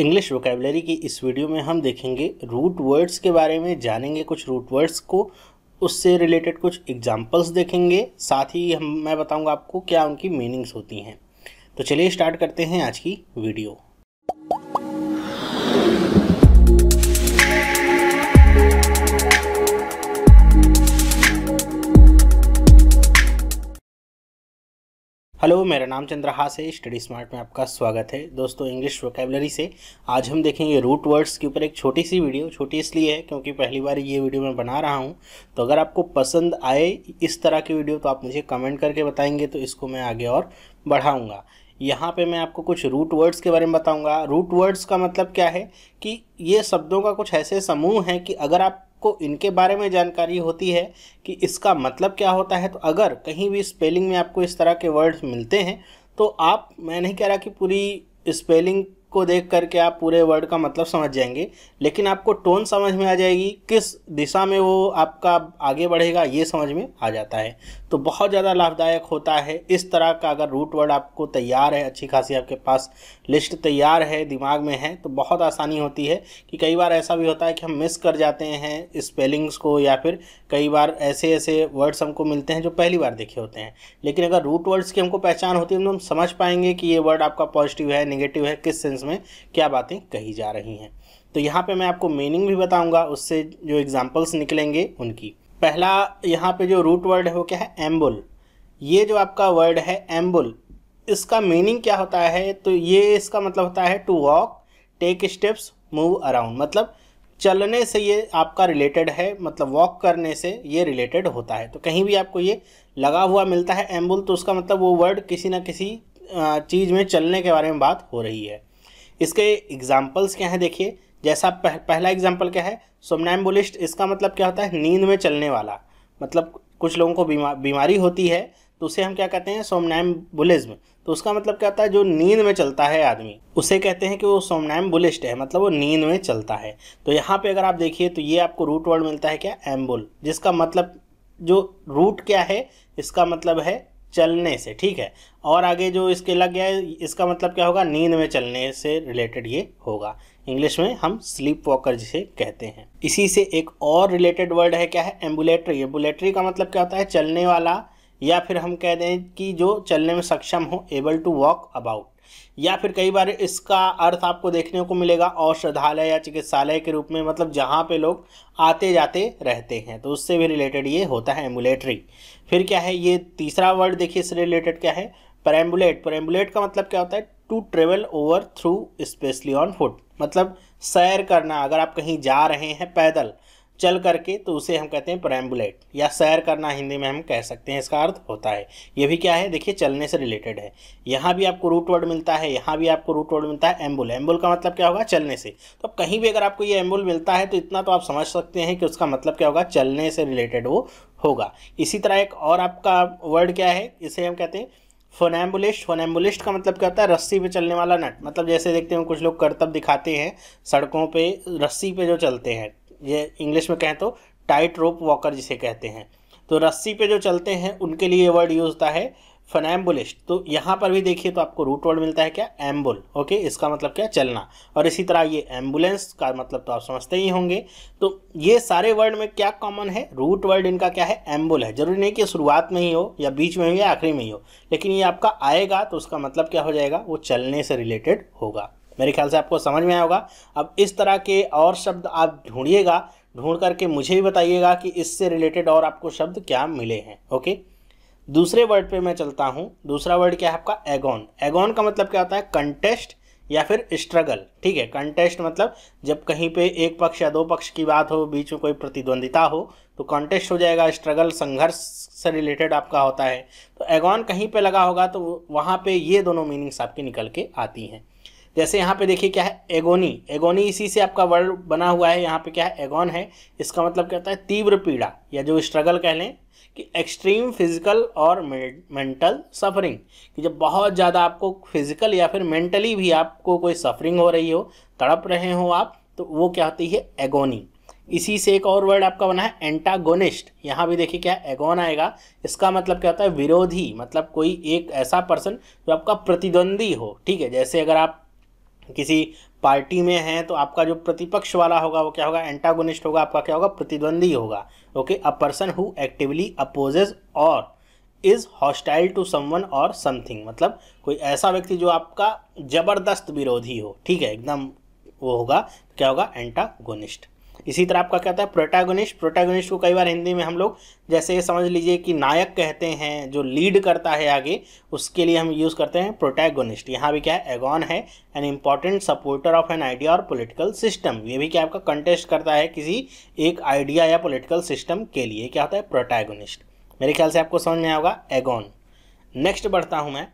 English vocabulary की इस video में हम देखेंगे रूट वर्ड्स के बारे में जानेंगे कुछ रूट वर्ड्स को उससे रिलेटेड कुछ एग्जाम्पल्स देखेंगे साथ ही हम मैं बताऊंगा आपको क्या उनकी मीनिंग्स होती हैं तो चलिए स्टार्ट करते हैं आज की वीडियो हेलो मेरा नाम चंद्रहास है स्टडी स्मार्ट में आपका स्वागत है दोस्तों इंग्लिश वोकेबलरी से आज हम देखेंगे रूट वर्ड्स के ऊपर एक छोटी सी वीडियो छोटी इसलिए है क्योंकि पहली बार ये वीडियो मैं बना रहा हूँ तो अगर आपको पसंद आए इस तरह की वीडियो तो आप मुझे कमेंट करके बताएंगे तो इसको मैं आगे और बढ़ाऊँगा यहाँ पे मैं आपको कुछ रूट वर्ड्स के बारे में बताऊंगा रूट वर्ड्स का मतलब क्या है कि ये शब्दों का कुछ ऐसे समूह हैं कि अगर आप को इनके बारे में जानकारी होती है कि इसका मतलब क्या होता है तो अगर कहीं भी स्पेलिंग में आपको इस तरह के वर्ड्स मिलते हैं तो आप मैं नहीं कह रहा कि पूरी स्पेलिंग को देख करके आप पूरे वर्ड का मतलब समझ जाएंगे लेकिन आपको टोन समझ में आ जाएगी किस दिशा में वो आपका आगे बढ़ेगा ये समझ में आ जाता है तो बहुत ज़्यादा लाभदायक होता है इस तरह का अगर रूट वर्ड आपको तैयार है अच्छी खासी आपके पास लिस्ट तैयार है दिमाग में है तो बहुत आसानी होती है कि कई बार ऐसा भी होता है कि हम मिस कर जाते हैं स्पेलिंग्स को या फिर कई बार ऐसे ऐसे वर्ड्स हमको मिलते हैं जो पहली बार देखे होते हैं लेकिन अगर रूट वर्ड्स की हमको पहचान होती है तो हम समझ पाएंगे कि ये वर्ड आपका पॉजिटिव है निगेटिव है किस सेंटेंस में क्या बातें कही जा रही हैं तो यहाँ पे मैं आपको मीनिंग भी बताऊंगा उससे जो एग्जाम्पल्स निकलेंगे उनकी पहला यहाँ पे जो रूट वर्ड है वो क्या है एम्बुल ये जो आपका वर्ड है एम्बुल इसका मीनिंग क्या होता है तो ये इसका मतलब होता है to walk take steps move around मतलब चलने से ये आपका रिलेटेड है मतलब वॉक करने से ये रिलेटेड होता है तो कहीं भी आपको ये लगा हुआ मिलता है एम्बुल तो उसका मतलब वो वर्ड किसी ना किसी चीज़ में चलने के बारे में बात हो रही है इसके एग्जाम्पल्स क्या हैं देखिए जैसा पह, पहला एग्जाम्पल क्या है सोमनैम्बुलिस्ट इसका मतलब क्या होता है नींद में चलने वाला मतलब कुछ लोगों को बीमा बीमारी होती है तो उसे हम क्या कहते हैं बुलिज्म तो उसका मतलब क्या होता है जो नींद में चलता है आदमी उसे कहते हैं कि वो बुलिस्ट है मतलब वो नींद में चलता है तो यहाँ पे अगर आप देखिए तो ये आपको रूट वर्ड मिलता है क्या एम्बुल जिसका मतलब जो रूट क्या है इसका मतलब है चलने से ठीक है और आगे जो इसके लग गया है इसका मतलब क्या होगा नींद में चलने से रिलेटेड ये होगा इंग्लिश में हम स्लीप वॉकर जिसे कहते हैं इसी से एक और रिलेटेड वर्ड है क्या है एम्बुलेटरी एम्बुलेटरी का मतलब क्या होता है चलने वाला या फिर हम कह दें कि जो चलने में सक्षम हो एबल टू वॉक अबाउट या फिर कई बार इसका अर्थ आपको देखने को मिलेगा औषधालय या चिकित्सालय के रूप में मतलब जहाँ पे लोग आते जाते रहते हैं तो उससे भी रिलेटेड ये होता है एम्बुलेटरी फिर क्या है ये तीसरा वर्ड देखिए इससे रिलेटेड क्या है परम्बुलेट परम्बुलेट का मतलब क्या होता है to travel over through specially on foot मतलब सैर करना अगर आप कहीं जा रहे हैं पैदल चल करके तो उसे हम कहते हैं प्रैम्बुलेट या सैर करना हिंदी में हम कह सकते हैं इसका अर्थ होता है ये भी क्या है देखिए चलने से रिलेटेड है यहाँ भी आपको रूट वर्ड मिलता है यहाँ भी आपको रूट वर्ड मिलता है एम्बुल एम्बुल का मतलब क्या होगा चलने से तो अब कहीं भी अगर आपको ये एम्बुल मिलता है तो इतना तो आप समझ सकते हैं कि उसका मतलब क्या होगा चलने से रिलेटेड वो होगा इसी तरह एक और आपका वर्ड क्या है इसे हम कहते हैं फोनैम्बुलिस्ट फोनैम्बुलिस्ट का मतलब क्या होता है रस्सी पे चलने वाला नट मतलब जैसे देखते हैं कुछ लोग करतब दिखाते हैं सड़कों पे रस्सी पे जो चलते हैं ये इंग्लिश में कहें तो टाइट रोप वॉकर जिसे कहते हैं तो रस्सी पे जो चलते हैं उनके लिए ये वर्ड यूज होता है फनैम्बुलिस्ट तो यहाँ पर भी देखिए तो आपको रूट वर्ड मिलता है क्या एम्बुल ओके इसका मतलब क्या चलना और इसी तरह ये एम्बुलेंस का मतलब तो आप समझते ही होंगे तो ये सारे वर्ड में क्या कॉमन है रूट वर्ड इनका क्या है एम्बुल है जरूरी नहीं कि शुरुआत में ही हो या बीच में हो या आखिरी में ही हो लेकिन ये आपका आएगा तो उसका मतलब क्या हो जाएगा वो चलने से रिलेटेड होगा मेरे ख्याल से आपको समझ में आया होगा अब इस तरह के और शब्द आप ढूंढिएगा ढूंढ करके मुझे भी बताइएगा कि इससे रिलेटेड और आपको शब्द क्या मिले हैं ओके दूसरे वर्ड पे मैं चलता हूँ दूसरा वर्ड क्या है आपका एगोन एगोन का मतलब क्या होता है कंटेस्ट या फिर स्ट्रगल ठीक है कंटेस्ट मतलब जब कहीं पे एक पक्ष या दो पक्ष की बात हो बीच में कोई प्रतिद्वंदिता हो तो कॉन्टेस्ट हो जाएगा स्ट्रगल संघर्ष से रिलेटेड आपका होता है तो एगोन कहीं पे लगा होगा तो वहाँ पे ये दोनों मीनिंग्स आपकी निकल के आती हैं जैसे यहाँ पे देखिए क्या है एगोनी एगोनी इसी से आपका वर्ड बना हुआ है यहाँ पे क्या है एगोन है इसका मतलब क्या होता है तीव्र पीड़ा या जो स्ट्रगल कह लें कि एक्सट्रीम फिजिकल और मेंटल सफरिंग कि जब बहुत ज़्यादा आपको फिजिकल या फिर मेंटली भी आपको कोई सफरिंग हो रही हो तड़प रहे हो आप तो वो क्या होती है एगोनी इसी से एक और वर्ड आपका बना है एंटागोनिस्ट यहाँ भी देखिए क्या है एगोन आएगा इसका मतलब क्या होता है विरोधी मतलब कोई एक ऐसा पर्सन जो आपका प्रतिद्वंदी हो ठीक है जैसे अगर आप किसी पार्टी में हैं तो आपका जो प्रतिपक्ष वाला होगा वो क्या होगा एंटागोनिस्ट होगा आपका क्या होगा प्रतिद्वंदी होगा okay a person who actively opposes और इज हॉस्टाइल टू समवन और समथिंग मतलब कोई ऐसा व्यक्ति जो आपका जबरदस्त विरोधी हो ठीक है एकदम वो होगा क्या होगा एंटागोनिस्ट इसी तरह आपका कहता है प्रोटैगोनिस्ट प्रोटैगोनिस्ट को कई बार हिंदी में हम लोग जैसे समझ लीजिए कि नायक कहते हैं जो लीड करता है आगे उसके लिए हम यूज़ करते हैं प्रोटैगोनिस्ट यहाँ भी क्या है एगॉन है an important supporter of an idea और पोलिटिकल सिस्टम ये भी क्या आपका कंटेस्ट करता है किसी एक आइडिया या पोलिटिकल सिस्टम के लिए क्या होता है प्रोटैगोनिस्ट मेरे ख्याल से आपको समझ में आएगा एगॉन नेक्स्ट बढ़ता हूँ मैं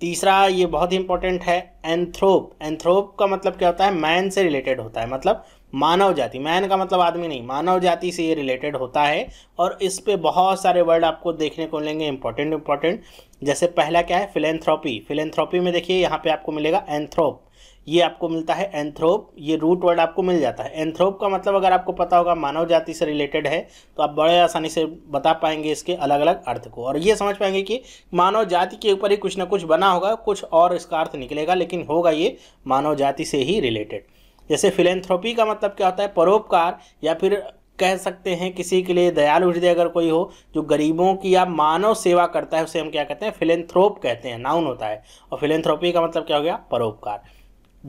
तीसरा ये बहुत ही इंपॉर्टेंट है एंथ्रोप एंथ्रोप का मतलब क्या होता है मैन से रिलेटेड होता है मतलब मानव जाति मैन का मतलब आदमी नहीं मानव जाति से ये रिलेटेड होता है और इस पर बहुत सारे वर्ड आपको देखने को मिलेंगे इंपॉर्टेंट इंपॉर्टेंट जैसे पहला क्या है फिलेंथ्रोपी फिलेंथ्रोपी में देखिए यहाँ पे आपको मिलेगा एंथ्रोप ये आपको मिलता है एंथ्रोप ये रूट वर्ड आपको मिल जाता है एंथ्रोप का मतलब अगर आपको पता होगा मानव जाति से रिलेटेड है तो आप बड़े आसानी से बता पाएंगे इसके अलग अलग अर्थ को और ये समझ पाएंगे कि मानव जाति के ऊपर ही कुछ ना कुछ बना होगा कुछ और इसका अर्थ निकलेगा लेकिन होगा ये मानव जाति से ही रिलेटेड जैसे फिलेंथ्रोपी का मतलब क्या होता है परोपकार या फिर कह सकते हैं किसी के लिए दयालु हृदय अगर कोई हो जो गरीबों की या मानव सेवा करता है उसे हम क्या कहते हैं फिलेंथ्रोप कहते हैं नाउन होता है और फिलेंथ्रोपी का मतलब क्या हो गया परोपकार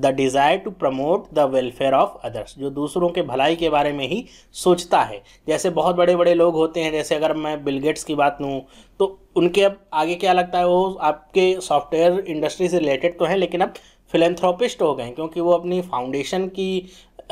the desire to promote the welfare of others जो दूसरों के भलाई के बारे में ही सोचता है जैसे बहुत बड़े बड़े लोग होते हैं जैसे अगर मैं बिलगेट्स की बात लूँ तो उनके अब आगे क्या लगता है वो आपके सॉफ्टवेयर इंडस्ट्री से रिलेटेड तो हैं लेकिन अब फिलेंथ्रोपिस्ट हो गए क्योंकि वो अपनी फाउंडेशन की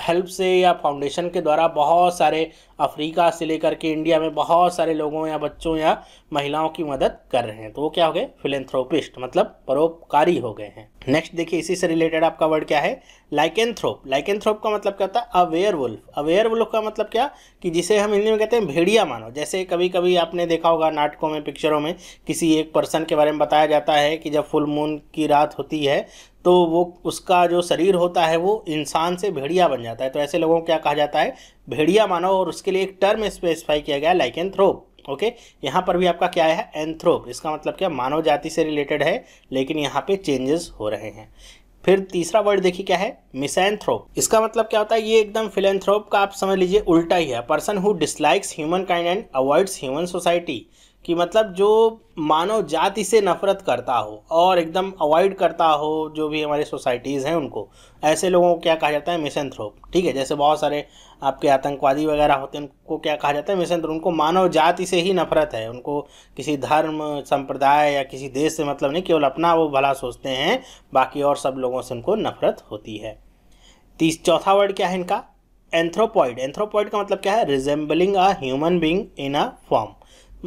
हेल्प से या फाउंडेशन के द्वारा बहुत सारे अफ्रीका से लेकर के इंडिया में बहुत सारे लोगों या बच्चों या महिलाओं की मदद कर रहे हैं तो वो क्या हो गए फिलेंथ्रोपिस्ट मतलब परोपकारी हो गए हैं नेक्स्ट देखिए इसी से रिलेटेड आपका वर्ड क्या है लाइकेनथ्रोप लाइकेनथ्रोप का मतलब क्या होता है अवेयर वुल्फ अवेयर वुल्फ का मतलब क्या कि जिसे हम हिंदी में कहते हैं भेड़िया मानो जैसे कभी कभी आपने देखा होगा नाटकों में पिक्चरों में किसी एक पर्सन के बारे में बताया जाता है कि जब फुल मून की रात होती है तो वो उसका जो शरीर होता है वो इंसान से भेड़िया बन जाता है तो ऐसे लोगों को क्या कहा जाता है भेड़िया मानव और उसके लिए एक टर्म स्पेसिफाई किया गया लाइकेनथ्रोप ओके यहाँ पर भी आपका क्या है एंथ्रोप इसका मतलब क्या मानव जाति से रिलेटेड है लेकिन यहाँ पे चेंजेस हो रहे हैं फिर तीसरा वर्ड देखिए क्या है मिसैनथ्रोप इसका मतलब क्या होता है ये एकदम फिलेंथ्रोप का आप समझ लीजिए उल्टा ही है person who dislikes humankind and avoids human society कि मतलब जो मानव जाति से नफरत करता हो और एकदम अवॉइड करता हो जो भी हमारी सोसाइटीज़ हैं उनको ऐसे लोगों को क्या कहा जाता है मिसनथ्रोप ठीक है जैसे बहुत सारे आपके आतंकवादी वगैरह होते हैं उनको क्या कहा जाता है मिसनथ्रोप उनको मानव जाति से ही नफरत है उनको किसी धर्म संप्रदाय या किसी देश से मतलब नहीं केवल अपना वो भला सोचते हैं बाकी और सब लोगों से उनको नफरत होती है तीस चौथा वर्ड क्या है इनका एंथ्रोपॉइड एंथ्रोपॉइड का मतलब क्या है resembling a human being in a form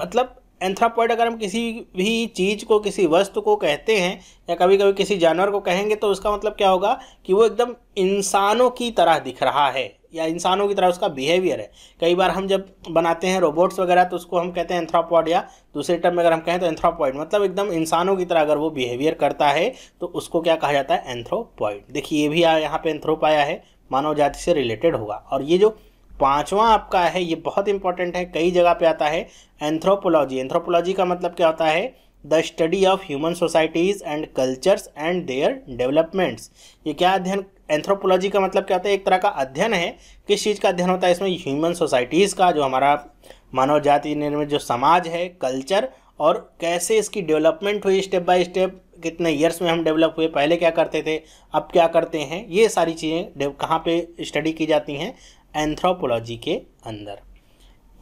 मतलब एंथ्रापॉइड अगर हम किसी भी चीज़ को किसी वस्तु को कहते हैं या कभी कभी किसी जानवर को कहेंगे तो उसका मतलब क्या होगा कि वो एकदम इंसानों की तरह दिख रहा है या इंसानों की तरह उसका बिहेवियर है कई बार हम जब बनाते हैं रोबोट्स वगैरह तो उसको हम कहते हैं एंथ्रापॉइड या दूसरे टर्म में अगर हम कहें तो एंथ्रापॉइड मतलब एकदम इंसानों की तरह अगर वो बिहेवियर करता है तो उसको क्या कहा जाता है एंथ्रोपॉइड देखिए ये भी यहाँ पर एंथ्रोप आया है मानव जाति से रिलेटेड होगा और ये जो पांचवा आपका है ये बहुत इंपॉर्टेंट है कई जगह पे आता है एंथ्रोपोलॉजी एंथ्रोपोलॉजी का मतलब क्या होता है the study of human societies and cultures and their developments ये क्या अध्ययन एंथ्रोपोलॉजी का मतलब क्या होता है एक तरह का अध्ययन है किस चीज़ का अध्ययन होता है इसमें ह्यूमन सोसाइटीज़ का जो हमारा मानव जाति निर्मित जो समाज है कल्चर और कैसे इसकी डेवलपमेंट हुई स्टेप बाय स्टेप कितने ईयर्स में हम डेवलप हुए पहले क्या करते थे अब क्या करते हैं ये सारी चीज़ें कहाँ पे स्टडी की जाती हैं एंथ्रोपोलॉजी के अंदर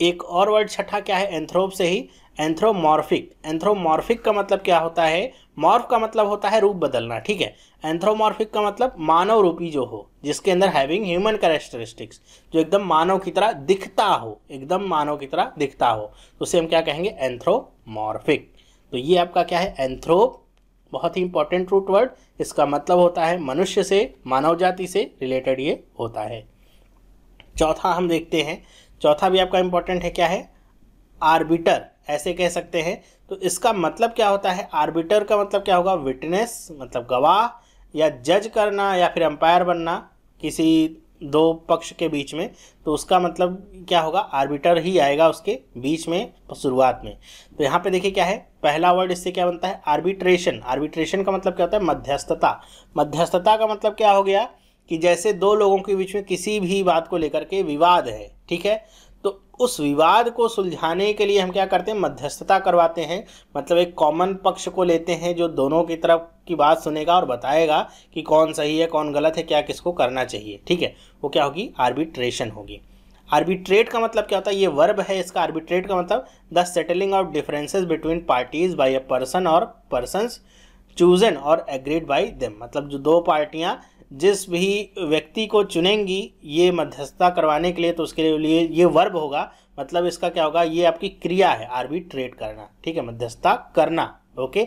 एक और वर्ड छठा क्या है एंथ्रोप से ही एंथ्रोमॉर्फिक एंथ्रोमॉर्फिक का मतलब क्या होता है मॉर्फ का मतलब होता है रूप बदलना ठीक है एंथ्रोमॉर्फिक का मतलब मानव रूपी जो हो जिसके अंदर हैविंग ह्यूमन करेक्टरिस्टिक्स जो एकदम मानव की तरह दिखता हो एकदम मानव की तरह दिखता हो तो उसे हम क्या कहेंगे एंथ्रोमॉर्फिक तो ये आपका क्या है एंथ्रोप बहुत ही इंपॉर्टेंट रूट वर्ड इसका मतलब होता है मनुष्य से मानव जाति से रिलेटेड ये होता है चौथा हम देखते हैं चौथा भी आपका इम्पोर्टेंट है क्या है आर्बिटर ऐसे कह सकते हैं तो इसका मतलब क्या होता है आर्बिटर का मतलब क्या होगा विटनेस मतलब गवाह या जज करना या फिर अंपायर बनना किसी दो पक्ष के बीच में तो उसका मतलब क्या होगा आर्बिटर ही आएगा उसके बीच में शुरुआत में तो यहाँ पे देखिए क्या है पहला वर्ड इससे क्या बनता है आर्बिट्रेशन आर्बिट्रेशन का मतलब क्या होता है मध्यस्थता मध्यस्थता का मतलब क्या हो गया कि जैसे दो लोगों के बीच में किसी भी बात को लेकर के विवाद है ठीक है तो उस विवाद को सुलझाने के लिए हम क्या करते हैं मध्यस्थता करवाते हैं मतलब एक कॉमन पक्ष को लेते हैं जो दोनों की तरफ की बात सुनेगा और बताएगा कि कौन सही है कौन गलत है क्या किसको करना चाहिए ठीक है वो क्या होगी आर्बिट्रेशन होगी आर्बिट्रेट का मतलब क्या होता है ये वर्ब है इसका आर्बिट्रेट का मतलब the settling of differences between parties by a person और पर्सनस चूजन और एग्रीड बाई देम मतलब जो दो पार्टियाँ जिस भी व्यक्ति को चुनेंगी ये मध्यस्थता करवाने के लिए तो उसके लिए ये वर्ब होगा मतलब इसका क्या होगा ये आपकी क्रिया है आर्बिट्रेट करना ठीक है मध्यस्थता करना ओके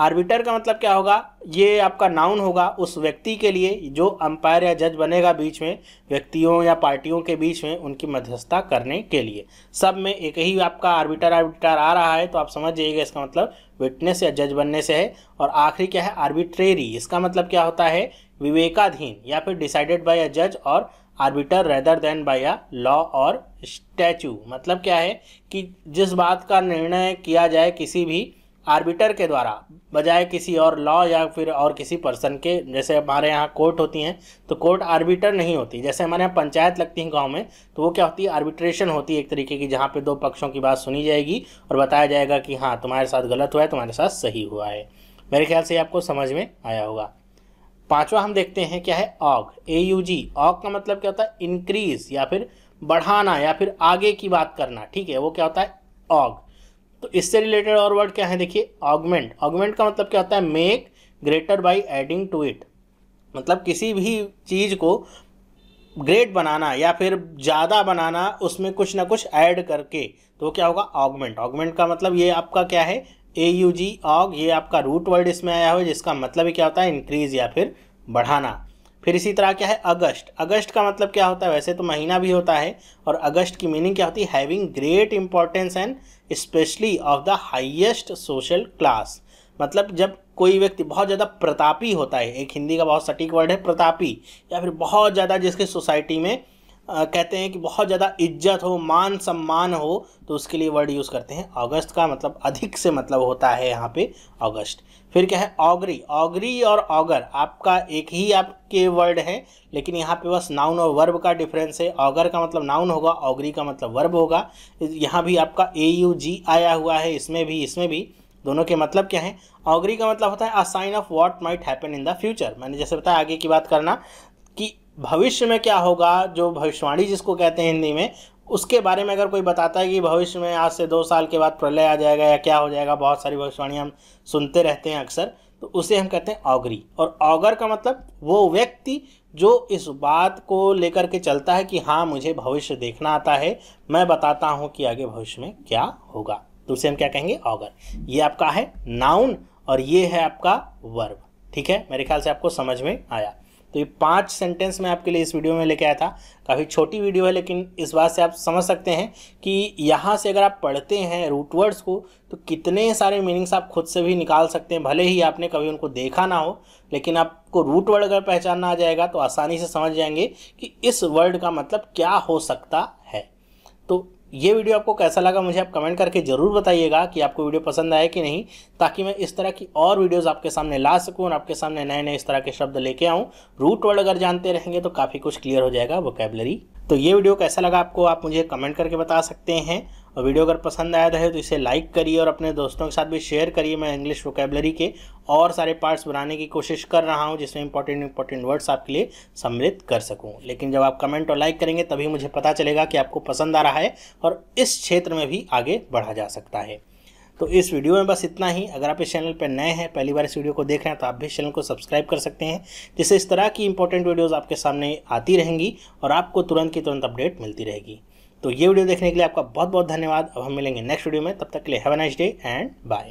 आर्बिटर का मतलब क्या होगा ये आपका नाउन होगा उस व्यक्ति के लिए जो अंपायर या जज बनेगा बीच में व्यक्तियों या पार्टियों के बीच में उनकी मध्यस्थता करने के लिए सब में एक ही आपका आर्बिटर आर्बिटर आ रहा है तो आप समझ जाइएगा इसका मतलब विटनेस या जज बनने से है और आखिरी क्या है आर्बिट्रेरी इसका मतलब क्या होता है विवेकाधीन या फिर डिसाइडेड बाय अ जज और arbiter rather than by a law और स्टैचू मतलब क्या है कि जिस बात का निर्णय किया जाए किसी भी आर्बिटर के द्वारा बजाय किसी और लॉ या फिर और किसी पर्सन के जैसे हमारे यहाँ कोर्ट होती हैं तो कोर्ट आर्बिटर नहीं होती जैसे हमारे यहाँ पंचायत लगती हैं गांव में तो वो क्या होती है आर्बिट्रेशन होती है एक तरीके की जहाँ पे दो पक्षों की बात सुनी जाएगी और बताया जाएगा कि हाँ तुम्हारे साथ गलत हुआ है तुम्हारे साथ सही हुआ है मेरे ख्याल से आपको समझ में आया होगा पांचवा हम देखते हैं क्या है aug A U G aug का मतलब क्या होता है इंक्रीज या फिर बढ़ाना या फिर आगे की बात करना ठीक है वो क्या होता है ऑग तो इससे रिलेटेड और वर्ड क्या है देखिए ऑगमेंट ऑगमेंट का मतलब क्या होता है make greater by adding to it मतलब किसी भी चीज़ को ग्रेट बनाना या फिर ज़्यादा बनाना उसमें कुछ ना कुछ ऐड करके तो क्या होगा ऑगमेंट ऑगमेंट का मतलब ये आपका क्या है ए यू जी ऑग ये आपका रूट वर्ड इसमें आया हो जिसका मतलब क्या होता है इंक्रीज या फिर बढ़ाना फिर इसी तरह क्या है अगस्त अगस्त का मतलब क्या होता है वैसे तो महीना भी होता है और अगस्त की मीनिंग क्या होती है having great importance and specially of the highest social class मतलब जब कोई व्यक्ति बहुत ज़्यादा प्रतापी होता है एक हिंदी का बहुत सटीक वर्ड है प्रतापी या फिर बहुत ज़्यादा जिसके सोसाइटी में आ, कहते हैं कि बहुत ज़्यादा इज्जत हो मान सम्मान हो तो उसके लिए वर्ड यूज़ करते हैं अगस्त का मतलब अधिक से मतलब होता है यहाँ पे अगस्त फिर क्या है ऑगरी ऑगरी और ऑगर आपका एक ही आपके वर्ड है लेकिन यहाँ पे बस नाउन और वर्ब का डिफरेंस है ऑगर का मतलब नाउन होगा ऑगरी का मतलब वर्ब होगा यहाँ भी आपका ए यू जी आया हुआ है इसमें भी इसमें भी दोनों के मतलब क्या हैं ऑगरी का मतलब होता है a sign of what might happen in the future मैंने जैसे बताया आगे की बात करना भविष्य में क्या होगा जो भविष्यवाणी जिसको कहते हैं हिंदी में उसके बारे में अगर कोई बताता है कि भविष्य में आज से दो साल के बाद प्रलय आ जाएगा या क्या हो जाएगा बहुत सारी भविष्यवाणी हम सुनते रहते हैं अक्सर तो उसे हम कहते हैं ऑगरी और ऑगर का मतलब वो व्यक्ति जो इस बात को लेकर के चलता है कि हाँ मुझे भविष्य देखना आता है मैं बताता हूँ कि आगे भविष्य में क्या होगा तो उसे हम क्या कहेंगे ऑगर ये आपका है नाउन और ये है आपका वर्ब ठीक है मेरे ख्याल से आपको समझ में आया तो ये पांच सेंटेंस मैं आपके लिए इस वीडियो में लेके आया था काफ़ी छोटी वीडियो है लेकिन इस बात से आप समझ सकते हैं कि यहाँ से अगर आप पढ़ते हैं रूट वर्ड्स को तो कितने सारे मीनिंग्स आप खुद से भी निकाल सकते हैं भले ही आपने कभी उनको देखा ना हो लेकिन आपको रूट वर्ड अगर पहचानना आ जाएगा तो आसानी से समझ जाएंगे कि इस वर्ड का मतलब क्या हो सकता है तो ये वीडियो आपको कैसा लगा मुझे आप कमेंट करके ज़रूर बताइएगा कि आपको वीडियो पसंद आए कि नहीं ताकि मैं इस तरह की और वीडियोस आपके सामने ला सकूं और आपके सामने नए नए इस तरह के शब्द लेके आऊं रूट वर्ड अगर जानते रहेंगे तो काफ़ी कुछ क्लियर हो जाएगा वोकेबलरी तो ये वीडियो कैसा लगा आपको आप मुझे कमेंट करके बता सकते हैं और वीडियो अगर पसंद आया है तो इसे लाइक करिए और अपने दोस्तों के साथ भी शेयर करिए मैं इंग्लिश वोकेबलरी के और सारे पार्ट्स बनाने की कोशिश कर रहा हूँ जिसमें इंपॉर्टेंट इंपॉर्टेंट वर्ड्स आपके लिए सम्मिलित कर सकूँ लेकिन जब आप कमेंट और लाइक करेंगे तभी मुझे पता चलेगा कि आपको पसंद आ रहा है और इस क्षेत्र में भी आगे बढ़ा जा सकता है तो इस वीडियो में बस इतना ही अगर आप इस चैनल पर नए हैं पहली बार इस वीडियो को देख रहे हैं तो आप भी इस चैनल को सब्सक्राइब कर सकते हैं जिससे इस तरह की इंपॉर्टेंट वीडियोज़ आपके सामने आती रहेंगी और आपको तुरंत की तुरंत अपडेट मिलती रहेगी तो ये वीडियो देखने के लिए आपका बहुत बहुत धन्यवाद अब हम मिलेंगे नेक्स्ट वीडियो में तब तक के लिए have a nice day and bye